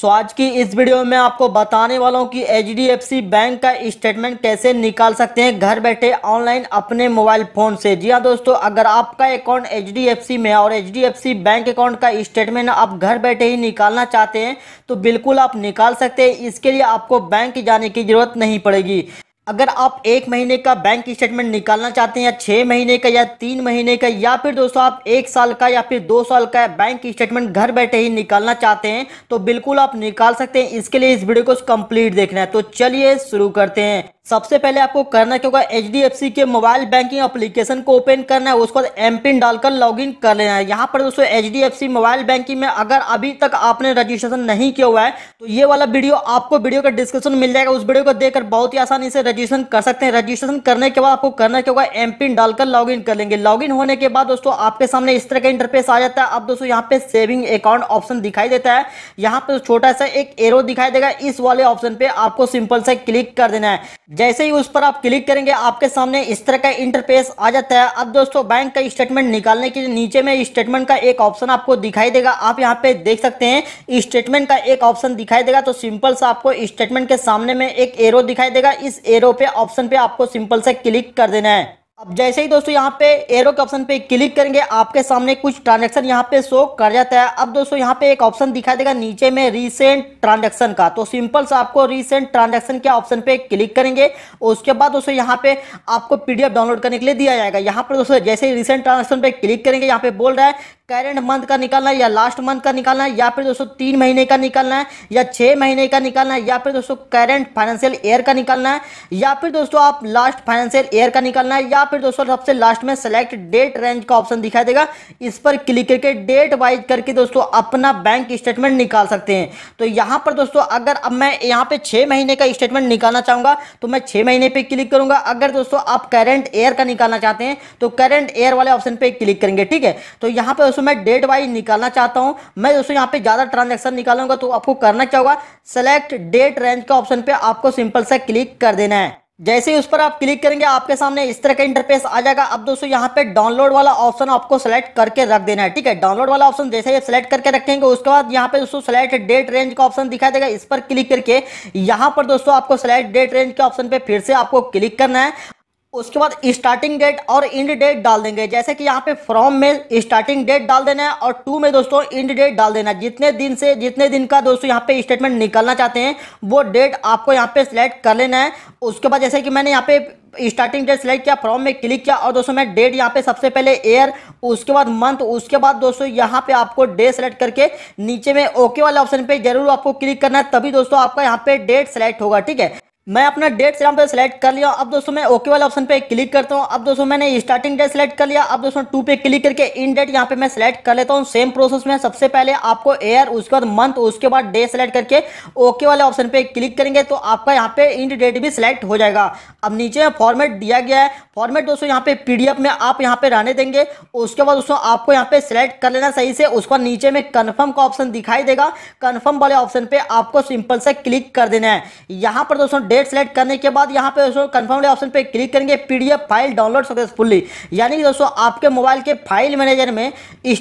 सो आज की इस वीडियो में आपको बताने वाला हूँ कि एच बैंक का स्टेटमेंट कैसे निकाल सकते हैं घर बैठे ऑनलाइन अपने मोबाइल फ़ोन से जी हाँ दोस्तों अगर आपका अकाउंट एच में है और एच बैंक अकाउंट का स्टेटमेंट आप घर बैठे ही निकालना चाहते हैं तो बिल्कुल आप निकाल सकते हैं इसके लिए आपको बैंक जाने की ज़रूरत नहीं पड़ेगी अगर आप एक महीने का बैंक स्टेटमेंट निकालना चाहते हैं या छः महीने का या तीन महीने का या फिर दोस्तों आप एक साल का या फिर दो साल का बैंक स्टेटमेंट घर बैठे ही निकालना चाहते हैं तो बिल्कुल आप निकाल सकते हैं इसके लिए इस वीडियो को कंप्लीट देखना है तो चलिए शुरू करते हैं सबसे पहले आपको करना क्या होगा एच के मोबाइल बैंकिंग एप्लीकेशन को ओपन करना है उसके बाद एम पिन डालकर लॉगिन कर लेना है यहाँ पर दोस्तों एच मोबाइल बैंकिंग में अगर अभी तक आपने रजिस्ट्रेशन नहीं किया हुआ है तो ये वाला वीडियो आपको वीडियो का डिस्क्रिप्शन मिल जाएगा उस वीडियो को देखकर बहुत ही आसानी से रजिस्ट्रेशन कर सकते हैं रजिस्ट्रेशन करने के बाद आपको करना क्या होगा एम पिन डालकर लॉग कर लेंगे लॉग होने के बाद दोस्तों आपके सामने इस तरह का इंटरफेस आ जाता है अब दोस्तों यहाँ पे सेविंग अकाउंट ऑप्शन दिखाई देता है यहाँ पे छोटा सा एक एरो दिखाई देगा इस वाले ऑप्शन पे आपको सिंपल से क्लिक कर देना है जैसे ही उस पर आप क्लिक करेंगे आपके सामने इस तरह का इंटरफेस आ जाता है अब दोस्तों बैंक का स्टेटमेंट निकालने के लिए नीचे में स्टेटमेंट का एक ऑप्शन आपको दिखाई देगा आप यहाँ पे देख सकते हैं स्टेटमेंट का एक ऑप्शन दिखाई देगा तो सिंपल सा आपको स्टेटमेंट के सामने में एक एरो दिखाई देगा इस एरो पे ऑप्शन पे आपको सिंपल से क्लिक कर देना है अब जैसे ही दोस्तों यहाँ पे एरो के ऑप्शन पे क्लिक करेंगे आपके सामने कुछ ट्रांजेक्शन यहाँ पे शो कर जाता है अब दोस्तों यहाँ पे एक ऑप्शन दिखाई देगा नीचे में रीसेंट ट्रांजेक्शन का तो सिंपल सा आपको रीसेंट ट्रांजेक्शन के ऑप्शन पे क्लिक करेंगे उसके बाद दोस्तों यहाँ पे आपको पीडीएफ डाउनलोड करने के लिए दिया जाएगा यहाँ पर दोस्तों जैसे ही रिसेंट ट्रांजेक्शन पे क्लिक करेंगे यहाँ पे बोल रहा है करेंट मंथ का निकालना है या लास्ट मंथ का निकालना है या फिर दोस्तों तीन महीने का निकालना है या छः महीने का निकालना है या फिर दोस्तों करेंट फाइनेंशियल ईयर का निकालना है या फिर दोस्तों आप लास्ट फाइनेंशियल ईयर का निकालना है या फिर दोस्तों सबसे लास्ट में सेलेक्ट डेट रेंज का ऑप्शन दिखाई देगा इस पर क्लिक करके डेट वाइज करके दोस्तों अपना बैंक स्टेटमेंट निकाल सकते हैं तो यहाँ पर दोस्तों अगर अब मैं यहाँ पर छः महीने का स्टेटमेंट निकालना चाहूँगा तो मैं छः महीने पर क्लिक करूँगा अगर दोस्तों आप करेंट ईयर का निकालना चाहते हैं तो करेंट ईयर वाले ऑप्शन पर क्लिक करेंगे ठीक है तो यहाँ पर दोस्तों मैं डेट वाइज निकालना चाहता हूं मैं दोस्तों यहाँ पे ज़्यादा ट्रांजेक्शन निकालूंगा तो आपको करना क्या होगा सेलेक्ट डेट रेंज का ऑप्शन पे आपको सिंपल से क्लिक कर देना है जैसे ही उस पर आप क्लिक करेंगे आपके सामने इस तरह का इंटरफेस आ जाएगा अब दोस्तों यहाँ पे डाउनलोड वाला ऑप्शन आपको सेलेक्ट करके रख देना है ठीक है डाउनलोड वाला ऑप्शन जैसे ही सेलेक्ट करके रखेंगे उसके बाद यहाँ पे दोस्तों सेलेक्ट डेट रेंज का ऑप्शन दिखाई देगा इस पर क्लिक करके यहाँ पर दोस्तों आपको सेलेक्ट डेट रेंज के ऑप्शन पे फिर से आपको क्लिक करना है उसके बाद स्टार्टिंग डेट और इंड डेट डाल देंगे जैसे कि यहाँ पे फ्रॉम में स्टार्टिंग डेट डाल देना है और टू में दोस्तों इंड डेट डाल देना है जितने दिन से जितने दिन का दोस्तों यहाँ पे स्टेटमेंट निकालना चाहते हैं वो डेट आपको यहाँ पे सिलेक्ट कर लेना है उसके बाद जैसे कि मैंने यहाँ पे स्टार्टिंग डेट सेलेक्ट किया फॉर्म में क्लिक किया और दोस्तों मैं डेट यहाँ पे सबसे पहले एयर उसके बाद मंथ उसके बाद दोस्तों यहाँ पे आपको डे सेलेक्ट करके नीचे में ओके वाले ऑप्शन पे जरूर आपको क्लिक करना है तभी दोस्तों आपका यहाँ पे डेट सेलेक्ट होगा ठीक है मैं अपना डेट यहाँ पे सेलेक्ट कर लिया अब दोस्तों मैं ओके वाले ऑप्शन पे क्लिक करता हूँ अब दोस्तों मैंने स्टार्टिंग डेट सेलेक्ट कर लिया अब दोस्तों टू पे क्लिक करके इन डेट यहाँ पे मैं सेलेक्ट कर लेता हूँ सेम प्रोसेस में सबसे पहले आपको एयर उसके बाद मंथ उसके बाद डे सेलेक्ट करके ओके वाले ऑप्शन पे क्लिक करेंगे तो आपका यहाँ पे इंड डेट भी सिलेक्ट हो जाएगा अब नीचे फॉर्मेट दिया गया है फॉर्मेट दोस्तों यहाँ पे पी में आप यहाँ पे रहने देंगे उसके बाद दोस्तों आपको यहाँ पे सिलेक्ट कर लेना सही से उसके बाद नीचे में कन्फर्म का ऑप्शन दिखाई देगा कन्फर्म वाले ऑप्शन पे आपको सिंपल से क्लिक कर देना है यहाँ पर दोस्तों डेट सेलेक्ट करने के बाद यहाँ पे दोस्तों कन्फर्म ऑप्शन पे क्लिक करेंगे पीडीएफ फाइल डाउनलोड सक्सेसफुली यानी कि दोस्तों आपके मोबाइल के फाइल मैनेजर में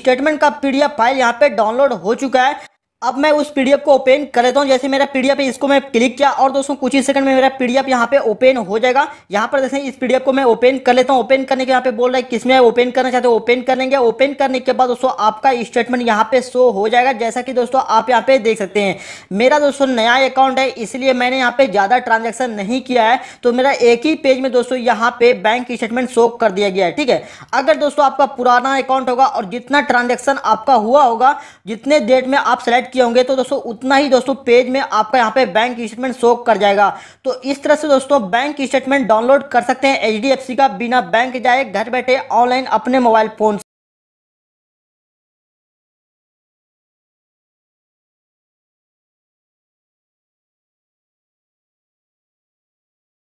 स्टेटमेंट का पीडीएफ फाइल यहाँ पे डाउनलोड हो चुका है अब मैं उस पीडीएफ को ओपन कर लेता हूँ जैसे मेरा पीडीएफ है इसको मैं क्लिक किया और दोस्तों कुछ ही सेकंड में मेरा पीडीएफ यहाँ पे ओपन हो जाएगा यहाँ पर जैसे इस पीडीएफ को मैं ओपन कर लेता हूँ ओपन करने के यहाँ पे बोल रहा है किसमें ओपन करना चाहते हो ओपन करेंगे ओपन करने के बाद दोस्तों आपका स्टेटमेंट यहाँ पे शो हो जाएगा जैसा कि दोस्तों आप यहाँ पे देख सकते हैं मेरा दोस्तों नया अकाउंट है इसलिए मैंने यहाँ पे ज़्यादा ट्रांजेक्शन नहीं किया है तो मेरा एक ही पेज में दोस्तों यहाँ पे बैंक स्टेटमेंट शो कर दिया गया है ठीक है अगर दोस्तों आपका पुराना अकाउंट होगा और जितना ट्रांजेक्शन आपका हुआ होगा जितने डेट में आप सेलेक्ट किए होंगे तो दोस्तों उतना ही दोस्तों पेज में आपका यहाँ पे बैंक स्टेटमेंट शो कर जाएगा तो इस तरह से दोस्तों बैंक स्टेटमेंट डाउनलोड कर सकते हैं एच का बिना बैंक जाए घर बैठे ऑनलाइन अपने मोबाइल फोन